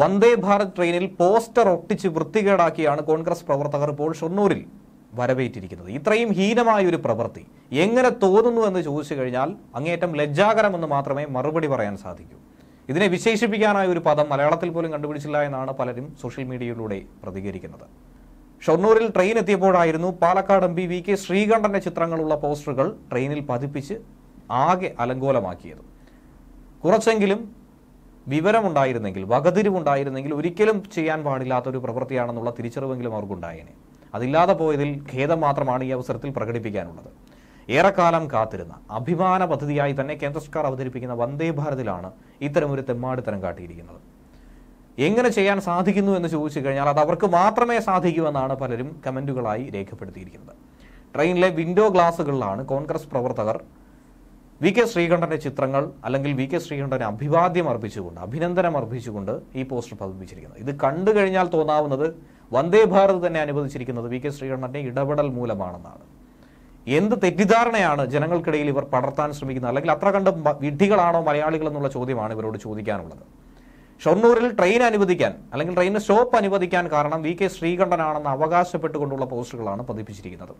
വന്ദേ ഭാരത് ട്രെയിനിൽ പോസ്റ്റർ ഒട്ടിച്ച് വൃത്തികേടാക്കിയാണ് കോൺഗ്രസ് പ്രവർത്തകർ ഇപ്പോൾ ഷൊർണൂരിൽ വരവേറ്റിരിക്കുന്നത് ഇത്രയും ഹീനമായ ഒരു പ്രവൃത്തി എങ്ങനെ തോന്നുന്നു എന്ന് ചോദിച്ചു കഴിഞ്ഞാൽ അങ്ങേയറ്റം ലജ്ജാകരമെന്ന് മാത്രമേ മറുപടി പറയാൻ സാധിക്കൂ ഇതിനെ വിശേഷിപ്പിക്കാനായ ഒരു പദം മലയാളത്തിൽ പോലും കണ്ടുപിടിച്ചില്ല എന്നാണ് പലരും സോഷ്യൽ മീഡിയയിലൂടെ പ്രതികരിക്കുന്നത് ഷൊർണൂരിൽ ട്രെയിൻ എത്തിയപ്പോഴായിരുന്നു Palakkad M P V K ശ്രീകണ്ഠന്റെ ചിത്രങ്ങളുള്ള പോസ്റ്ററുകൾ ട്രെയിനിൽ പതിപ്പിച്ച് ആകെ അലങ്കോലമാക്കിയത് കുറച്ചെങ്കിലും വിവരമുണ്ടായിരുന്നെങ്കിൽ വകതിരിവുണ്ടായിരുന്നെങ്കിൽ ഒരിക്കലും ചെയ്യാൻ പാടില്ലാത്ത ഒരു പ്രവൃത്തിയാണെന്നുള്ള തിരിച്ചറിവെങ്കിലും അവർക്കുണ്ടായേനെ അതില്ലാതെ പോയതിൽ ഖേദം മാത്രമാണ് ഈ അവസരത്തിൽ പ്രകടിപ്പിക്കാനുള്ളത് ഏറെക്കാലം കാത്തിരുന്ന അഭിമാന പദ്ധതിയായി തന്നെ കേന്ദ്ര സർക്കാർ അവതരിപ്പിക്കുന്ന വന്ദേ ഭാരതിലാണ് ഇത്തരമൊരു തെമ്മാടിത്തരം കാട്ടിയിരിക്കുന്നത് എങ്ങനെ ചെയ്യാൻ സാധിക്കുന്നു എന്ന് ചോദിച്ചു കഴിഞ്ഞാൽ അത് അവർക്ക് മാത്രമേ സാധിക്കൂ എന്നാണ് പലരും കമൻറ്റുകളായി രേഖപ്പെടുത്തിയിരിക്കുന്നത് ട്രെയിനിലെ വിൻഡോ ഗ്ലാസുകളിലാണ് കോൺഗ്രസ് പ്രവർത്തകർ വി കെ ശ്രീകണ്ഠന്റെ ചിത്രങ്ങൾ അല്ലെങ്കിൽ വി കെ ശ്രീകണ്ഠനെ അഭിവാദ്യം അർപ്പിച്ചുകൊണ്ട് അഭിനന്ദനം അർപ്പിച്ചുകൊണ്ട് ഈ പോസ്റ്റർ പതിപ്പിച്ചിരിക്കുന്നത് ഇത് കണ്ടു കഴിഞ്ഞാൽ തോന്നാവുന്നത് വന്ദേ ഭാരത് തന്നെ അനുവദിച്ചിരിക്കുന്നത് വി കെ ശ്രീകണ്ഠന്റെ ഇടപെടൽ മൂലമാണെന്നാണ് എന്ത് തെറ്റിദ്ധാരണയാണ് ജനങ്ങൾക്കിടയിൽ ഇവർ പടർത്താൻ ശ്രമിക്കുന്നത് അല്ലെങ്കിൽ അത്ര കണ്ട് വിഡ്ഢികളാണോ മലയാളികൾ എന്നുള്ള ചോദ്യമാണ് ഇവരോട് ചോദിക്കാനുള്ളത് ഷൊർണൂരിൽ ട്രെയിൻ അനുവദിക്കാൻ അല്ലെങ്കിൽ ട്രെയിനിന് സ്റ്റോപ്പ് അനുവദിക്കാൻ കാരണം വി കെ ശ്രീകണ്ഠനാണെന്ന് അവകാശപ്പെട്ടുകൊണ്ടുള്ള പോസ്റ്ററുകളാണ് പതിപ്പിച്ചിരിക്കുന്നത്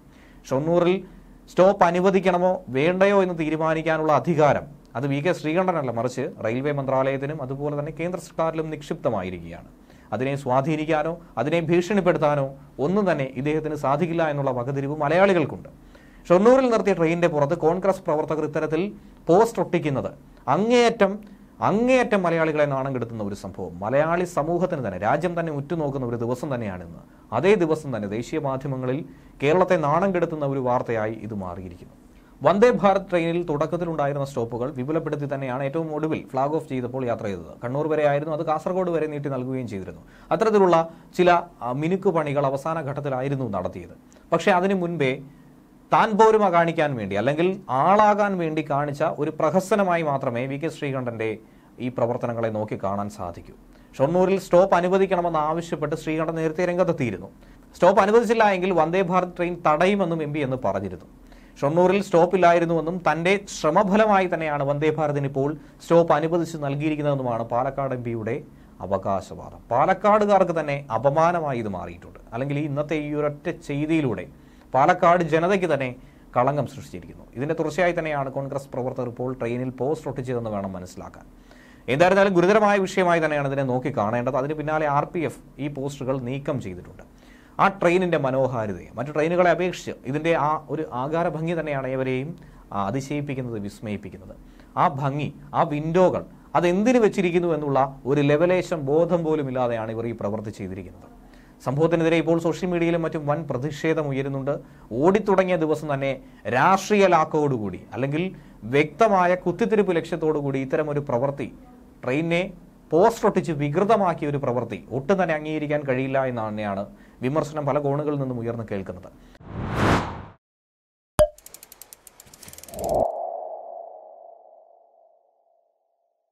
ഷൊർണൂരിൽ സ്റ്റോപ്പ് അനുവദിക്കണമോ വേണ്ടയോ എന്ന് തീരുമാനിക്കാനുള്ള അധികാരം അത് വി കെ ശ്രീകണ്ഠനല്ല മറിച്ച് റെയിൽവേ മന്ത്രാലയത്തിനും അതുപോലെ തന്നെ കേന്ദ്ര സർക്കാരിലും നിക്ഷിപ്തമായിരിക്കുകയാണ് അതിനെ സ്വാധീനിക്കാനോ അതിനെ ഭീഷണിപ്പെടുത്താനോ ഒന്നും തന്നെ ഇദ്ദേഹത്തിന് സാധിക്കില്ല എന്നുള്ള വകതിരിവ് മലയാളികൾക്കുണ്ട് ഷൊർണൂരിൽ നിർത്തിയ ട്രെയിനിന്റെ പുറത്ത് കോൺഗ്രസ് പ്രവർത്തകർ ഇത്തരത്തിൽ പോസ്റ്റ് ഒട്ടിക്കുന്നത് അങ്ങേയറ്റം അങ്ങേയറ്റം മലയാളികളെ നാണം കെടുത്തുന്ന ഒരു സംഭവം മലയാളി സമൂഹത്തിന് തന്നെ രാജ്യം തന്നെ ഉറ്റുനോക്കുന്ന ഒരു ദിവസം തന്നെയാണിന്ന് അതേ ദിവസം തന്നെ ദേശീയ മാധ്യമങ്ങളിൽ കേരളത്തെ നാണം കെടുത്തുന്ന ഒരു വാർത്തയായി ഇത് മാറിയിരിക്കുന്നു വന്ദേ ഭാരത് ട്രെയിനിൽ തുടക്കത്തിലുണ്ടായിരുന്ന സ്റ്റോപ്പുകൾ വിപുലപ്പെടുത്തി തന്നെയാണ് ഏറ്റവും ഒടുവിൽ ഫ്ളാഗ് ഓഫ് ചെയ്തപ്പോൾ യാത്ര ചെയ്തത് കണ്ണൂർ വരെ ആയിരുന്നു അത് കാസർഗോഡ് വരെ നീട്ടി നൽകുകയും ചെയ്തിരുന്നു അത്തരത്തിലുള്ള ചില മിനുക്ക് പണികൾ അവസാന ഘട്ടത്തിലായിരുന്നു നടത്തിയത് പക്ഷേ അതിനു മുൻപേ താൻ പോരുമ കാണിക്കാൻ വേണ്ടി അല്ലെങ്കിൽ ആളാകാൻ വേണ്ടി കാണിച്ച ഒരു പ്രഹസനമായി മാത്രമേ വി കെ ശ്രീകണ്ഠന്റെ ഈ പ്രവർത്തനങ്ങളെ നോക്കി കാണാൻ സാധിക്കൂ ഷൊർണൂരിൽ സ്റ്റോപ്പ് അനുവദിക്കണമെന്ന് ആവശ്യപ്പെട്ട് ശ്രീകണ്ഠൻ നേരത്തെ രംഗത്തെത്തിയിരുന്നു സ്റ്റോപ്പ് അനുവദിച്ചില്ല എങ്കിൽ വന്ദേ ഭാരത് ട്രെയിൻ തടയുമെന്നും എം പി എന്ന് പറഞ്ഞിരുന്നു ഷൊർണൂറിൽ സ്റ്റോപ്പില്ലായിരുന്നുവെന്നും തന്റെ ശ്രമഫലമായി തന്നെയാണ് വന്ദേ ഭാരതിന് ഇപ്പോൾ സ്റ്റോപ്പ് അനുവദിച്ച് നൽകിയിരിക്കുന്നതെന്നുമാണ് പാലക്കാട് എം പിയുടെ അവകാശവാദം പാലക്കാടുകാർക്ക് തന്നെ അപമാനമായി ഇത് മാറിയിട്ടുണ്ട് അല്ലെങ്കിൽ ഇന്നത്തെ ഈ ഒരൊറ്റ ചെയ്തിയിലൂടെ പാലക്കാട് ജനതയ്ക്ക് തന്നെ കളങ്കം സൃഷ്ടിച്ചിരിക്കുന്നു ഇതിന്റെ തുടർച്ചയായി തന്നെയാണ് കോൺഗ്രസ് പ്രവർത്തകർ ഇപ്പോൾ ട്രെയിനിൽ പോസ്റ്റ് ഒട്ടിച്ചതെന്ന് വേണം മനസ്സിലാക്കാൻ എന്തായിരുന്നാലും ഗുരുതരമായ വിഷയമായി തന്നെയാണ് ഇതിനെ നോക്കി കാണേണ്ടത് അതിന് പിന്നാലെ ആർ ഈ പോസ്റ്ററുകൾ നീക്കം ചെയ്തിട്ടുണ്ട് ആ ട്രെയിനിൻ്റെ മനോഹാരിതയും മറ്റു ട്രെയിനുകളെ അപേക്ഷിച്ച് ഇതിൻ്റെ ആ ഒരു ആകാര ഭംഗി തന്നെയാണ് ഏവരെയും അതിശയിപ്പിക്കുന്നത് വിസ്മയിപ്പിക്കുന്നത് ആ ഭംഗി ആ വിൻഡോകൾ അതെന്തിനു വെച്ചിരിക്കുന്നു എന്നുള്ള ഒരു ലെവലേശം ബോധം പോലും ഇല്ലാതെയാണ് ഇവർ ഈ പ്രവൃത്തി ചെയ്തിരിക്കുന്നത് സംഭവത്തിനെതിരെ ഇപ്പോൾ സോഷ്യൽ മീഡിയയിലും മറ്റും വൻ പ്രതിഷേധം ഉയരുന്നുണ്ട് ഓടിത്തുടങ്ങിയ ദിവസം തന്നെ രാഷ്ട്രീയ ലാക്കോടുകൂടി അല്ലെങ്കിൽ വ്യക്തമായ കുത്തിത്തിരിപ്പ് ലക്ഷ്യത്തോടുകൂടി ഇത്തരമൊരു പ്രവൃത്തി ട്രെയിനിനെ പോസ്റ്റൊട്ടിച്ച് വികൃതമാക്കിയ ഒരു പ്രവൃത്തി ഒട്ടും തന്നെ അംഗീകരിക്കാൻ കഴിയില്ല എന്നാണ് വിമർശനം പല കോണുകളിൽ നിന്നും ഉയർന്നു കേൾക്കുന്നത്